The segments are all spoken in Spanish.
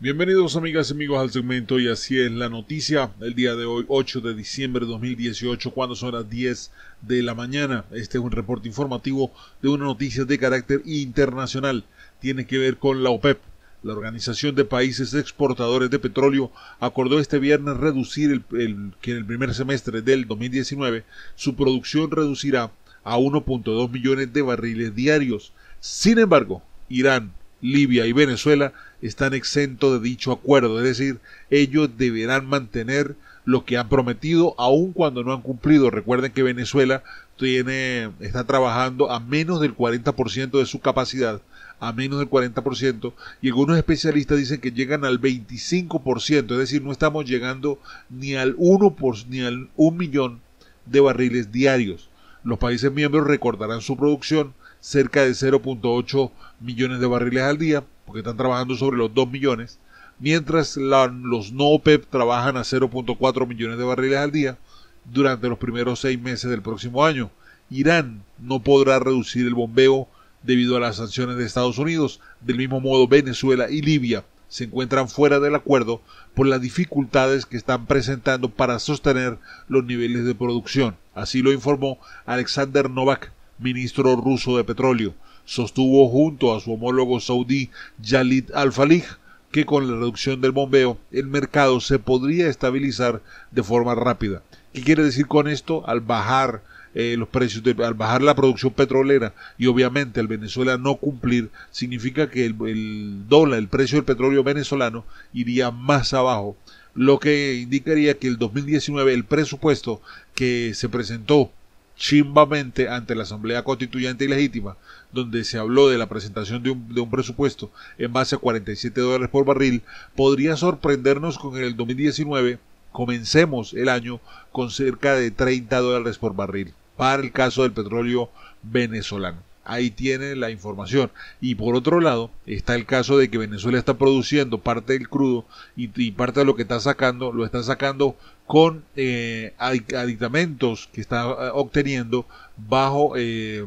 Bienvenidos amigas y amigos al segmento y así es la noticia el día de hoy 8 de diciembre de 2018 cuando son las 10 de la mañana. Este es un reporte informativo de una noticia de carácter internacional. Tiene que ver con la OPEP. La Organización de Países Exportadores de Petróleo acordó este viernes reducir que en el primer semestre del 2019 su producción reducirá a 1.2 millones de barriles diarios. Sin embargo, Irán, Libia y Venezuela están exentos de dicho acuerdo, es decir, ellos deberán mantener lo que han prometido aun cuando no han cumplido. Recuerden que Venezuela tiene, está trabajando a menos del 40% de su capacidad, a menos del 40%, y algunos especialistas dicen que llegan al 25%, es decir, no estamos llegando ni al 1 por, ni al 1 millón de barriles diarios. Los países miembros recordarán su producción cerca de 0.8 millones de barriles al día que están trabajando sobre los 2 millones, mientras los no OPEP e trabajan a 0.4 millones de barriles al día durante los primeros seis meses del próximo año. Irán no podrá reducir el bombeo debido a las sanciones de Estados Unidos. Del mismo modo, Venezuela y Libia se encuentran fuera del acuerdo por las dificultades que están presentando para sostener los niveles de producción. Así lo informó Alexander Novak, ministro ruso de petróleo sostuvo junto a su homólogo saudí Jalid Al-Falih que con la reducción del bombeo el mercado se podría estabilizar de forma rápida. ¿Qué quiere decir con esto? Al bajar eh, los precios, al bajar la producción petrolera y obviamente al Venezuela no cumplir, significa que el, el dólar, el precio del petróleo venezolano iría más abajo, lo que indicaría que el 2019 el presupuesto que se presentó chimbamente ante la Asamblea Constituyente y legítima donde se habló de la presentación de un, de un, presupuesto en base a 47 dólares por barril, podría sorprendernos con el 2019 comencemos el año con cerca de 30 dólares por barril para el caso del petróleo venezolano ahí tiene la información. Y por otro lado, está el caso de que Venezuela está produciendo parte del crudo y, parte de lo que está sacando, lo está sacando con eh, aditamentos que está eh, obteniendo bajo, eh,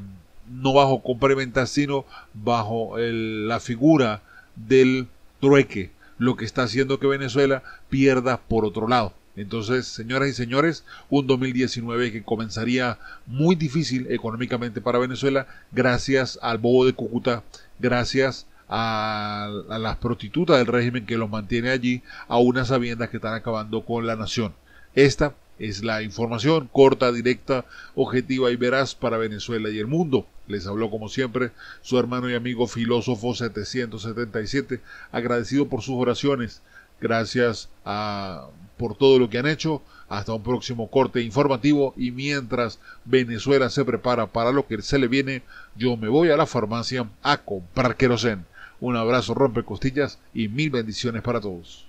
no bajo venta, sino bajo la figura del trueque, lo que está haciendo que Venezuela pierda por otro lado. Entonces, señoras y señores, un 2019 que comenzaría muy difícil económicamente para Venezuela gracias al bobo de Cúcuta, gracias a, las prostitutas del régimen que los mantiene allí, a unas sabiendas que están acabando con la nación. Esta es la información corta, directa, objetiva y veraz para Venezuela y el mundo. Les habló como siempre su hermano y amigo filósofo 777, agradecido por sus oraciones, Gracias a, ah, por todo lo que han hecho. Hasta un próximo corte informativo y mientras Venezuela se prepara para lo que se le viene, yo me voy a la farmacia a comprar querosen. Un abrazo rompe costillas y mil bendiciones para todos.